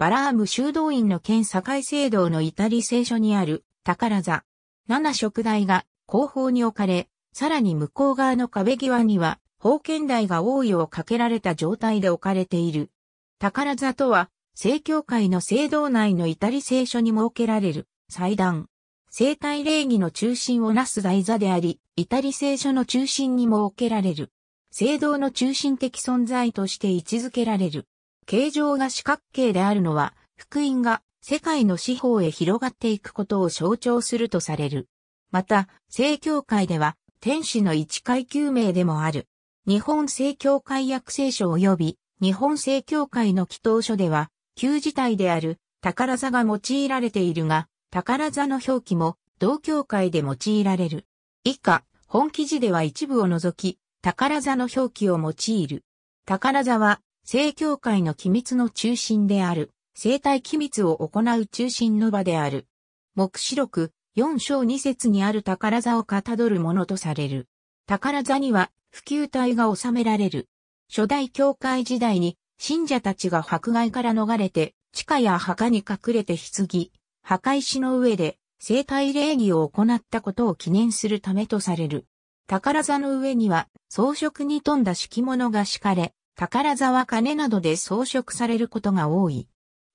バラーム修道院の県境聖堂のイタリ聖書にある宝座。七色台が後方に置かれ、さらに向こう側の壁際には、宝剣台が王位をかけられた状態で置かれている。宝座とは、聖教会の聖堂内のイタリ聖書に設けられる祭壇。生体礼儀の中心をなす台座であり、イタリ聖書の中心に設けられる。聖堂の中心的存在として位置づけられる。形状が四角形であるのは、福音が世界の四方へ広がっていくことを象徴するとされる。また、正教会では、天使の一階級名でもある。日本正教会約聖書及び、日本正教会の祈祷書では、旧自体である、宝座が用いられているが、宝座の表記も、同教会で用いられる。以下、本記事では一部を除き、宝座の表記を用いる。宝座は、正教会の機密の中心である、生体機密を行う中心の場である。目視録4章2節にある宝座をかたどるものとされる。宝座には普及体が収められる。初代教会時代に信者たちが迫害から逃れて地下や墓に隠れて棺、墓石の上で生体礼儀を行ったことを記念するためとされる。宝座の上には装飾に富んだ敷物が敷かれ、宝沢金などで装飾されることが多い。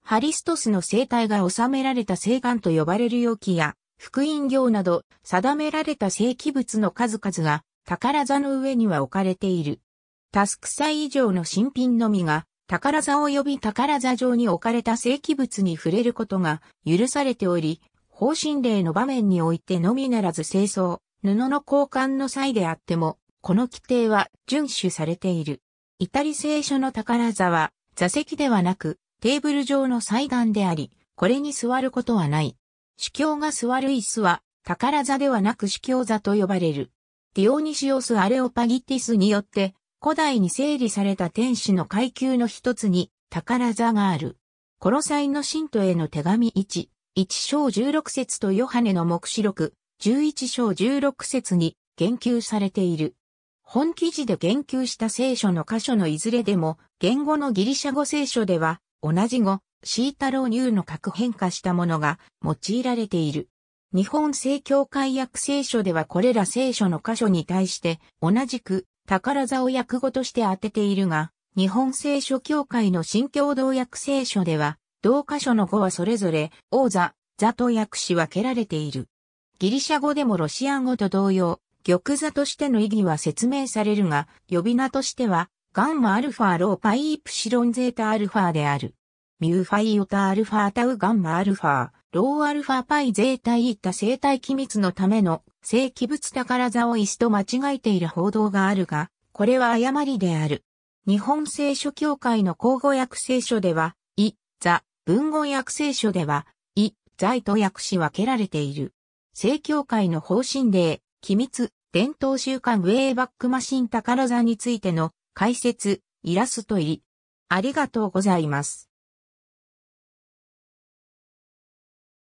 ハリストスの生態が収められた聖願と呼ばれる容器や、福音行など定められた聖器物の数々が宝座の上には置かれている。タスク祭以上の新品のみが宝座及び宝座上に置かれた聖器物に触れることが許されており、方針令の場面においてのみならず清掃、布の交換の際であっても、この規定は遵守されている。イタリ聖書の宝座は、座席ではなく、テーブル上の祭壇であり、これに座ることはない。主教が座る椅子は、宝座ではなく主教座と呼ばれる。ディオニシオス・アレオパギティスによって、古代に整理された天使の階級の一つに、宝座がある。コロサイの信徒への手紙1、1章16節とヨハネの目視録、11章16節に言及されている。本記事で言及した聖書の箇所のいずれでも、言語のギリシャ語聖書では、同じ語、シータローニューの核変化したものが用いられている。日本聖教会訳聖書ではこれら聖書の箇所に対して同じく宝座を訳語として当てているが、日本聖書協会の新共同訳聖書では、同箇所の語はそれぞれ王座、座と訳し分けられている。ギリシャ語でもロシア語と同様、玉座としての意義は説明されるが、呼び名としては、ガンマアルファローパイイプシロンゼータアルファである。ミューファイオタアルファタウガンマアルファ、ローアルファパイゼータイータ生体機密のための正規物宝座を子と間違えている報道があるが、これは誤りである。日本聖書協会の口語訳聖書では、イ、ザ、文語訳聖書では、イ、ザイと訳し分けられている。聖教会の方針令、機密、伝統習慣ウェイバックマシン宝座についての解説、イラスト入り。ありがとうございます。